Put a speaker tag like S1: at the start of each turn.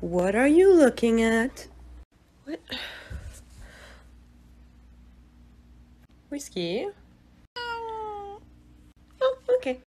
S1: What are you looking at?
S2: What? Whiskey? Oh, okay.